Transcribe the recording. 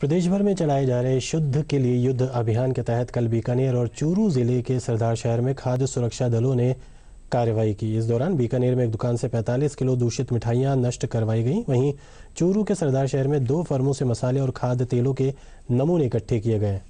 प्रदेश भर में चलाए जा रहे शुद्ध के लिए युद्ध अभियान के तहत कल बीकानेर और चूरू जिले के सरदार शहर में खाद्य सुरक्षा दलों ने कार्रवाई की इस दौरान बीकानेर में एक दुकान से 45 किलो दूषित मिठाइयां नष्ट करवाई गईं वहीं चूरू के सरदार शहर में दो फर्मों से मसाले और खाद्य तेलों के नमूने इकट्ठे किए गए